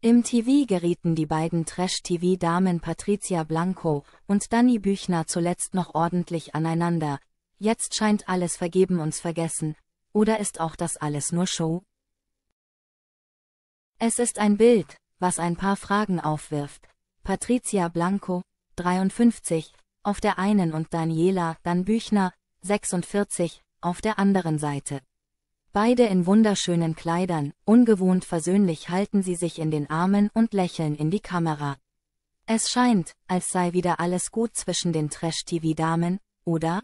Im TV gerieten die beiden Trash-TV-Damen Patricia Blanco und Danny Büchner zuletzt noch ordentlich aneinander. Jetzt scheint alles vergeben uns vergessen. Oder ist auch das alles nur Show? Es ist ein Bild, was ein paar Fragen aufwirft. Patricia Blanco, 53, auf der einen und Daniela, dann Büchner, 46, auf der anderen Seite. Beide in wunderschönen Kleidern, ungewohnt versöhnlich halten sie sich in den Armen und lächeln in die Kamera. Es scheint, als sei wieder alles gut zwischen den Trash-TV-Damen, oder?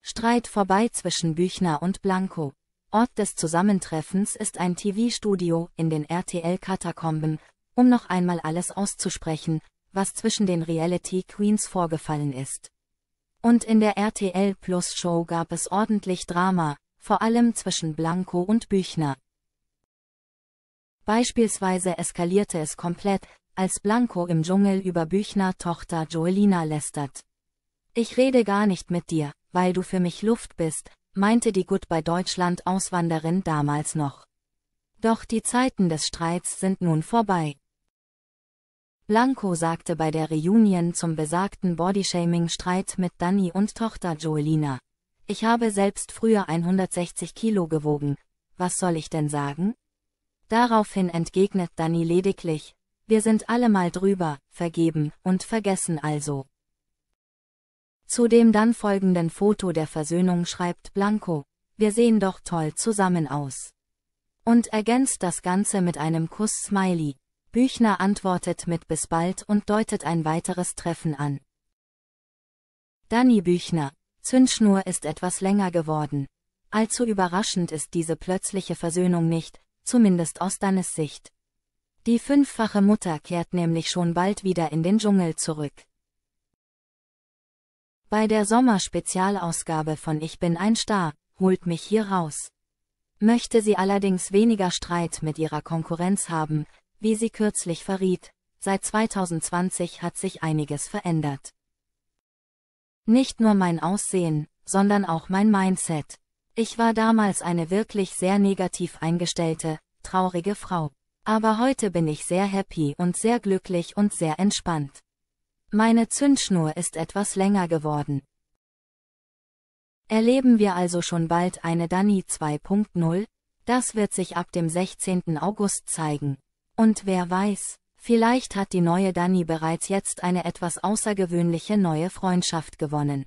Streit vorbei zwischen Büchner und Blanco. Ort des Zusammentreffens ist ein TV-Studio in den RTL-Katakomben, um noch einmal alles auszusprechen, was zwischen den Reality Queens vorgefallen ist. Und in der RTL Plus Show gab es ordentlich Drama, vor allem zwischen Blanco und Büchner. Beispielsweise eskalierte es komplett, als Blanco im Dschungel über Büchner Tochter Joelina lästert. Ich rede gar nicht mit dir, weil du für mich Luft bist, meinte die Goodbye Deutschland Auswanderin damals noch. Doch die Zeiten des Streits sind nun vorbei. Blanco sagte bei der Reunion zum besagten Bodyshaming-Streit mit Danny und Tochter Joelina. Ich habe selbst früher 160 Kilo gewogen, was soll ich denn sagen? Daraufhin entgegnet Danny lediglich, wir sind alle mal drüber, vergeben und vergessen also. Zu dem dann folgenden Foto der Versöhnung schreibt Blanco, wir sehen doch toll zusammen aus. Und ergänzt das Ganze mit einem Kuss-Smiley. Büchner antwortet mit bis bald und deutet ein weiteres Treffen an. Danny Büchner, Zündschnur ist etwas länger geworden. Allzu überraschend ist diese plötzliche Versöhnung nicht, zumindest aus Dannes Sicht. Die fünffache Mutter kehrt nämlich schon bald wieder in den Dschungel zurück. Bei der Sommerspezialausgabe von Ich bin ein Star, holt mich hier raus. Möchte sie allerdings weniger Streit mit ihrer Konkurrenz haben, wie sie kürzlich verriet, seit 2020 hat sich einiges verändert. Nicht nur mein Aussehen, sondern auch mein Mindset. Ich war damals eine wirklich sehr negativ eingestellte, traurige Frau. Aber heute bin ich sehr happy und sehr glücklich und sehr entspannt. Meine Zündschnur ist etwas länger geworden. Erleben wir also schon bald eine Dani 2.0? Das wird sich ab dem 16. August zeigen. Und wer weiß, vielleicht hat die neue Dani bereits jetzt eine etwas außergewöhnliche neue Freundschaft gewonnen.